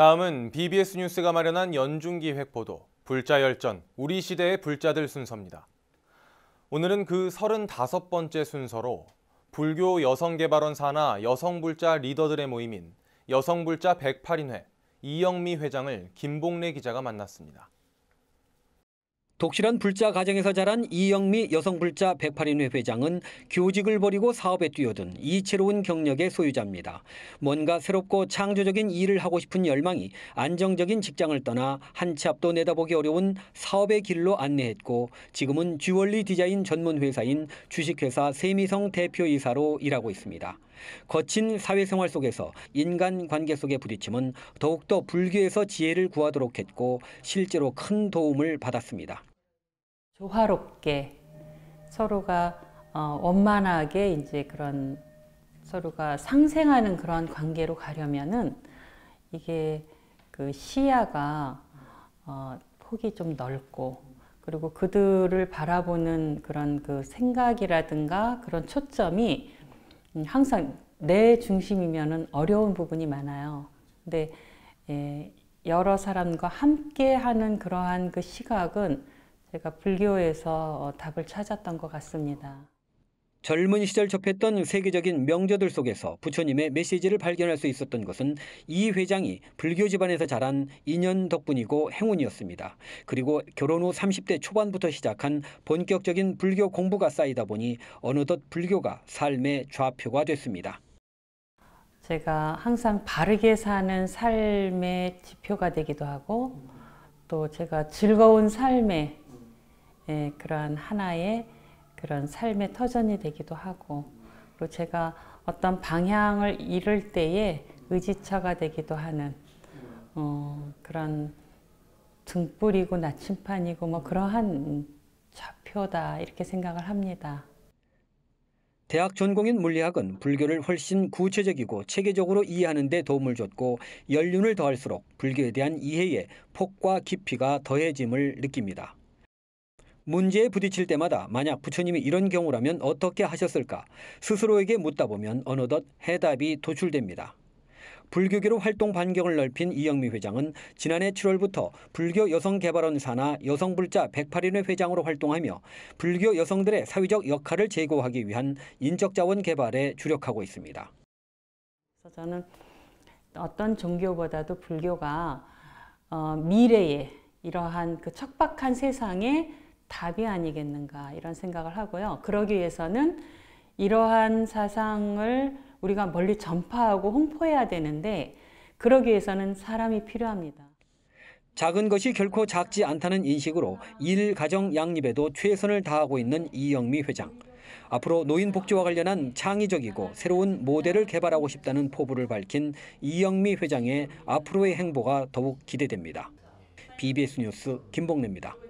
다음은 BBS 뉴스가 마련한 연중기획 보도 불자열전, 우리 시대의 불자들 순서입니다. 오늘은 그 35번째 순서로 불교 여성개발원 산하 여성불자 리더들의 모임인 여성불자 108인회 이영미 회장을 김봉래 기자가 만났습니다. 독실한 불자 가정에서 자란 이영미 여성불자 108인 회장은 회 교직을 버리고 사업에 뛰어든 이채로운 경력의 소유자입니다. 뭔가 새롭고 창조적인 일을 하고 싶은 열망이 안정적인 직장을 떠나 한 치 앞도 내다보기 어려운 사업의 길로 안내했고 지금은 주얼리 디자인 전문 회사인 주식회사 세미성 대표이사로 일하고 있습니다. 거친 사회생활 속에서 인간관계 속의 부딪힘은 더욱더 불교에서 지혜를 구하도록 했고 실제로 큰 도움을 받았습니다. 조화롭게 서로가 어, 원만하게 이제 그런 서로가 상생하는 그런 관계로 가려면은 이게 그 시야가 어, 폭이 좀 넓고 그리고 그들을 바라보는 그런 그 생각이라든가 그런 초점이 항상 내 중심이면은 어려운 부분이 많아요. 근데 예, 여러 사람과 함께 하는 그러한 그 시각은 제가 불교에서 어, 답을 찾았던 것 같습니다. 젊은 시절 접했던 세계적인 명저들 속에서 부처님의 메시지를 발견할 수 있었던 것은 이 회장이 불교 집안에서 자란 인연 덕분이고 행운이었습니다. 그리고 결혼 후 30대 초반부터 시작한 본격적인 불교 공부가 쌓이다 보니 어느덧 불교가 삶의 좌표가 됐습니다. 제가 항상 바르게 사는 삶의 지표가 되기도 하고 또 제가 즐거운 삶의 예, 그러한 하나의 그런 삶의 터전이 되기도 하고 또 제가 어떤 방향을 잃을 때에 의지처가 되기도 하는 어, 그런 등불이고 나침판이고 뭐 그러한 좌표다 이렇게 생각을 합니다. 대학 전공인 물리학은 불교를 훨씬 구체적이고 체계적으로 이해하는 데 도움을 줬고 연륜을 더할수록 불교에 대한 이해의 폭과 깊이가 더해짐을 느낍니다. 문제에 부딪힐 때마다 만약 부처님이 이런 경우라면 어떻게 하셨을까 스스로에게 묻다 보면 어느덧 해답이 도출됩니다. 불교계로 활동 반경을 넓힌 이영미 회장은 지난해 7월부터 불교 여성개발원 산하 여성불자 108인회 회장으로 활동하며 불교 여성들의 사회적 역할을 제고하기 위한 인적자원 개발에 주력하고 있습니다. 그래서 저는 어떤 종교보다도 불교가 어, 미래에 이러한 그 척박한 세상에 답이 아니겠는가 이런 생각을 하고요. 그러기 위해서는 이러한 사상을 우리가 멀리 전파하고 홍포해야 되는데 그러기 위해서는 사람이 필요합니다. 작은 것이 결코 작지 않다는 인식으로 일, 가정, 양립에도 최선을 다하고 있는 이영미 회장. 앞으로 노인 복지와 관련한 창의적이고 새로운 모델을 개발하고 싶다는 포부를 밝힌 이영미 회장의 앞으로의 행보가 더욱 기대됩니다. BBS 뉴스 김봉래입니다.